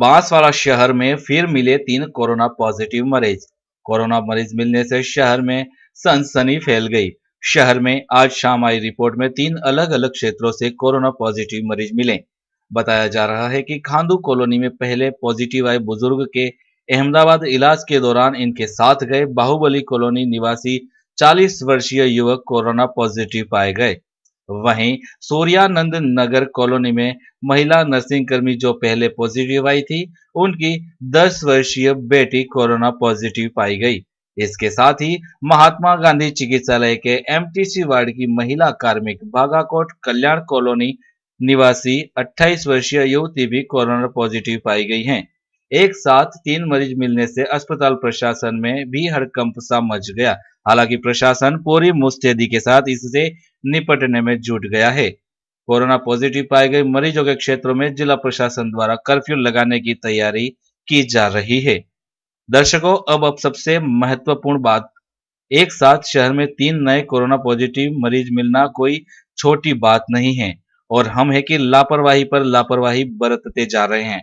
बांसवाड़ा शहर में फिर मिले तीन कोरोना पॉजिटिव मरीज कोरोना मरीज मिलने से शहर में सनसनी फैल गई शहर में आज शाम आई रिपोर्ट में तीन अलग अलग क्षेत्रों से कोरोना पॉजिटिव मरीज मिले बताया जा रहा है कि खांडू कॉलोनी में पहले पॉजिटिव आए बुजुर्ग के अहमदाबाद इलाज के दौरान इनके साथ गए बाहुबली कॉलोनी निवासी 40 वर्षीय युवक कोरोना पॉजिटिव पाए गए वहीं सूर्यानंद नगर कॉलोनी में महिला नर्सिंग कर्मी जो पहले पॉजिटिव आई थी उनकी 10 वर्षीय बेटी कोरोना पॉजिटिव पाई गई इसके साथ ही महात्मा गांधी चिकित्सालय के एमटीसी वार्ड की महिला कार्मिक बागाकोट कल्याण कॉलोनी निवासी 28 वर्षीय युवती भी कोरोना पॉजिटिव पाई गई हैं। एक साथ तीन मरीज मिलने से अस्पताल प्रशासन में भी हड़कंप सा मच गया हालांकि प्रशासन पूरी मुस्तैदी के साथ इससे निपटने में जुट गया है कोरोना पॉजिटिव पाए गए मरीजों के क्षेत्रों में जिला प्रशासन द्वारा कर्फ्यू लगाने की तैयारी की जा रही है दर्शकों अब अब सबसे महत्वपूर्ण बात एक साथ शहर में तीन नए कोरोना पॉजिटिव मरीज मिलना कोई छोटी बात नहीं है और हम है कि लापरवाही पर लापरवाही बरतते जा रहे हैं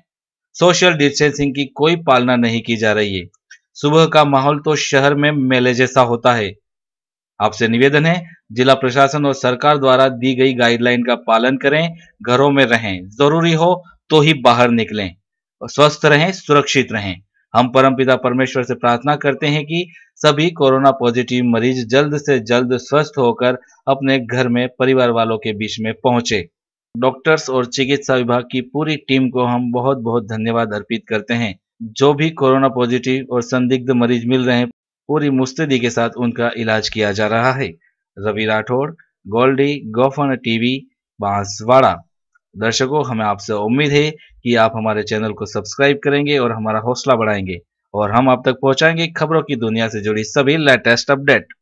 सोशल डिस्टेंसिंग की कोई पालना नहीं की जा रही है सुबह का माहौल तो शहर में मेले जैसा होता है आपसे निवेदन है जिला प्रशासन और सरकार द्वारा दी गई गाइडलाइन का पालन करें घरों में रहें जरूरी हो तो ही बाहर निकलें स्वस्थ रहें सुरक्षित रहें हम परमपिता परमेश्वर से प्रार्थना करते हैं कि सभी कोरोना पॉजिटिव मरीज जल्द से जल्द स्वस्थ होकर अपने घर में परिवार वालों के बीच में पहुंचे डॉक्टर्स और चिकित्सा विभाग की पूरी टीम को हम बहुत बहुत धन्यवाद अर्पित करते हैं जो भी कोरोना पॉजिटिव और संदिग्ध मरीज मिल रहे हैं पूरी मुस्तैदी के साथ उनका इलाज किया जा रहा है रवि राठौड़ गोल्डी गोफन टीवी बांसवाड़ा दर्शकों हमें आपसे उम्मीद है कि आप हमारे चैनल को सब्सक्राइब करेंगे और हमारा हौसला बढ़ाएंगे और हम आप तक पहुंचाएंगे खबरों की दुनिया से जुड़ी सभी लेटेस्ट अपडेट